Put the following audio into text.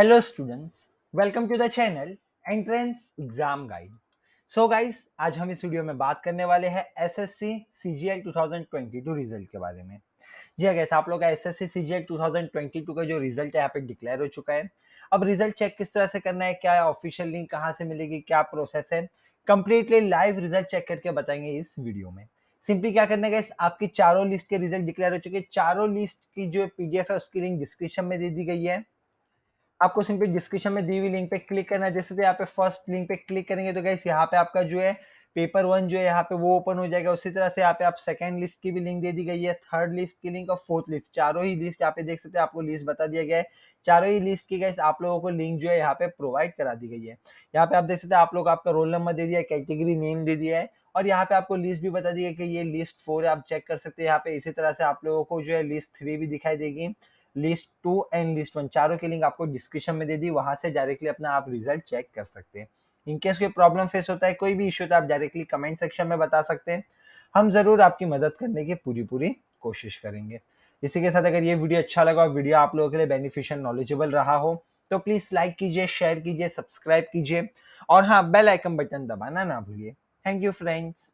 Hello students, welcome to the channel Entrance Exam Guide. So guys, आज हम इस video में बात करने वाले हैं SSC CGL 2022 रिजल्ट के बारे में जी हाँ गैस आप लोग का S S C C G L two thousand twenty two का जो रिजल्ट है यहाँ पे डिक्लेयर हो चुका है अब रिजल्ट चेक किस तरह से करना है क्या ऑफिशियल लिंक कहाँ से मिलेगी क्या प्रोसेस है कंप्लीटली लाइव रिजल्ट चेक करके बताएंगे इस वीडियो में सिंपली क्या करना है आपकी चारों लिस्ट के रिजल्ट डिक्लेयर हो चुके हैं चारों लिस्ट की जो पीडीएफ है उसकी लिंक डिस्क्रिप्शन में दे दी गई है आपको सिंपली डिस्क्रिप्शन में दी हुई लिंक पे क्लिक करना है जैसे यहाँ पे फर्स्ट लिंक पे क्लिक करेंगे तो गैस यहाँ पे आपका जो है पेपर वन जो है यहाँ पे वो ओपन हो जाएगा उसी तरह से यहाँ पे आप सेकंड लिस्ट की भी लिंक दे दी गई है थर्ड लिस्ट की लिंक और फोर्थ लिस्ट चारों ही लिस्ट यहाँ पे देख सकते हैं आपको लिस्ट बता दिया गया है चारों ही लिस्ट की गैस आप लोगों को लिंक जो है यहाँ पे प्रोवाइड करा दी गई है यहाँ पे आप देख सकते हैं आप लोग आपका रोल नंबर दे दिया है कैटेगरी नेम दे दिया है और यहाँ पे आपको लिस्ट भी बता दी गई कि ये लिस्ट फोर है आप चेक कर सकते हैं यहाँ पे इसी तरह से आप लोगों को जो है लिस्ट थ्री भी दिखाई देगी list two and list one चारों के लिंक आपको डिस्क्रिप्शन में दे दी वहां से डायरेक्टली अपना आप रिजल्ट चेक कर सकते हैं इनकेस कोई प्रॉब्लम फेस होता है कोई भी इश्यू तो आप डायरेक्टली कमेंट सेक्शन में बता सकते हैं हम ज़रूर आपकी मदद करने की पूरी पूरी कोशिश करेंगे इसी के साथ अगर ये वीडियो अच्छा लगा और वीडियो आप लोगों के लिए बेनिफिशियल नॉलेजेबल रहा हो तो प्लीज़ लाइक कीजिए शेयर कीजिए सब्सक्राइब कीजिए और हाँ बेल आइकन बटन दबाना ना भूलिए थैंक यू फ्रेंड्स